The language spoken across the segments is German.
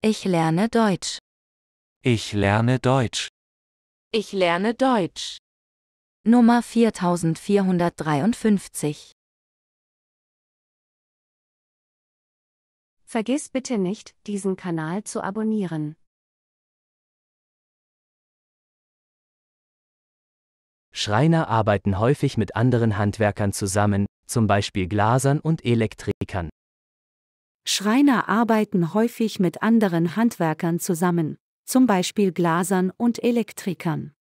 Ich lerne Deutsch. Ich lerne Deutsch. Ich lerne Deutsch. Nummer 4453. Vergiss bitte nicht, diesen Kanal zu abonnieren. Schreiner arbeiten häufig mit anderen Handwerkern zusammen, zum Beispiel Glasern und Elektrikern. Schreiner arbeiten häufig mit anderen Handwerkern zusammen, zum Beispiel Glasern und Elektrikern.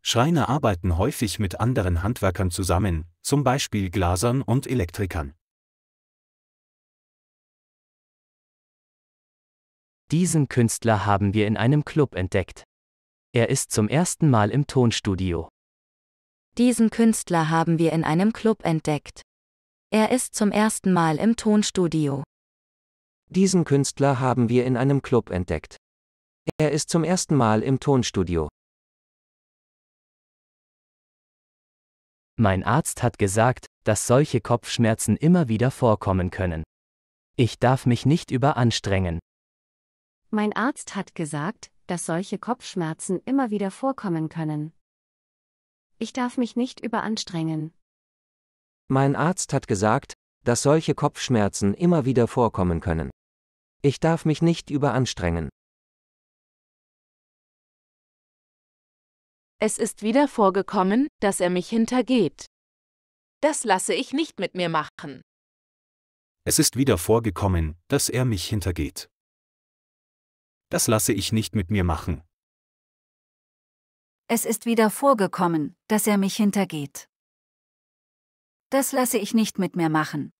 Schreiner arbeiten häufig mit anderen Handwerkern zusammen, zum Beispiel Glasern und Elektrikern. Diesen Künstler haben wir in einem Club entdeckt. Er ist zum ersten Mal im Tonstudio. Diesen Künstler haben wir in einem Club entdeckt. Er ist zum ersten Mal im Tonstudio. Diesen Künstler haben wir in einem Club entdeckt. Er ist zum ersten Mal im Tonstudio. Mein Arzt hat gesagt, dass solche Kopfschmerzen immer wieder vorkommen können. Ich darf mich nicht überanstrengen. Mein Arzt hat gesagt, dass solche Kopfschmerzen immer wieder vorkommen können. Ich darf mich nicht überanstrengen. Mein Arzt hat gesagt, dass solche Kopfschmerzen immer wieder vorkommen können. Ich darf mich nicht überanstrengen. Es ist wieder vorgekommen, dass er mich hintergeht. Das lasse ich nicht mit mir machen. Es ist wieder vorgekommen, dass er mich hintergeht. Das lasse ich nicht mit mir machen. Es ist wieder vorgekommen, dass er mich hintergeht. Das lasse ich nicht mit mir machen.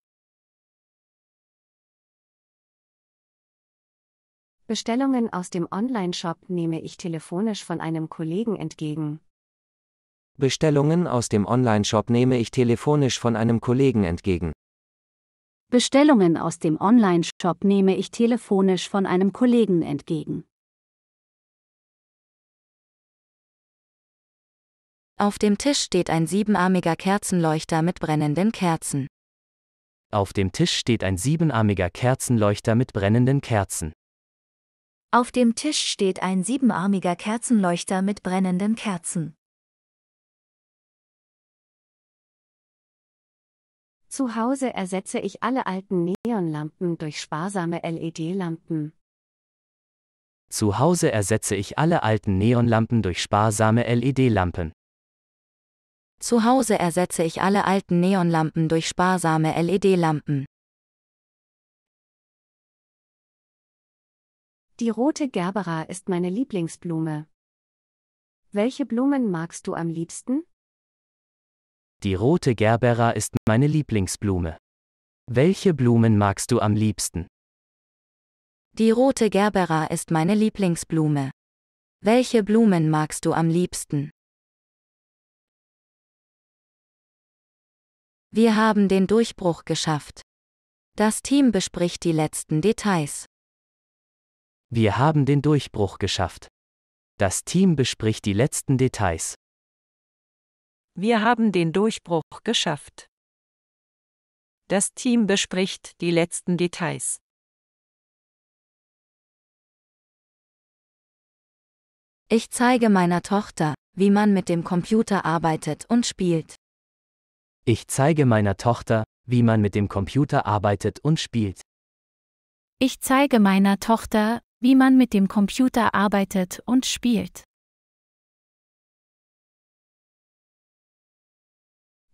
Bestellungen aus dem Online-Shop nehme ich telefonisch von einem Kollegen entgegen. Bestellungen aus dem Online-Shop nehme ich telefonisch von einem Kollegen entgegen. Bestellungen aus dem Online-Shop nehme ich telefonisch von einem Kollegen entgegen. Auf dem Tisch steht ein siebenarmiger Kerzenleuchter mit brennenden Kerzen. Auf dem Tisch steht ein siebenarmiger Kerzenleuchter mit brennenden Kerzen. Auf dem Tisch steht ein siebenarmiger Kerzenleuchter mit brennenden Kerzen. Zu Hause ersetze ich alle alten Neonlampen durch sparsame LED-Lampen. Zu Hause ersetze ich alle alten Neonlampen durch sparsame LED-Lampen. Zu Hause ersetze ich alle alten Neonlampen durch sparsame LED-Lampen. Die rote Gerbera ist meine Lieblingsblume. Welche Blumen magst du am liebsten? Die rote Gerbera ist meine Lieblingsblume. Welche Blumen magst du am liebsten? Die rote Gerbera ist meine Lieblingsblume. Welche Blumen magst du am liebsten? Wir haben den Durchbruch geschafft. Das Team bespricht die letzten Details. Wir haben den Durchbruch geschafft. Das Team bespricht die letzten Details. Wir haben den Durchbruch geschafft. Das Team bespricht die letzten Details. Ich zeige meiner Tochter, wie man mit dem Computer arbeitet und spielt. Ich zeige meiner Tochter, wie man mit dem Computer arbeitet und spielt. Ich zeige meiner Tochter, wie man mit dem Computer arbeitet und spielt.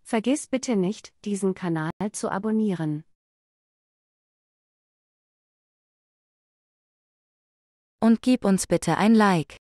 Vergiss bitte nicht, diesen Kanal zu abonnieren. Und gib uns bitte ein Like.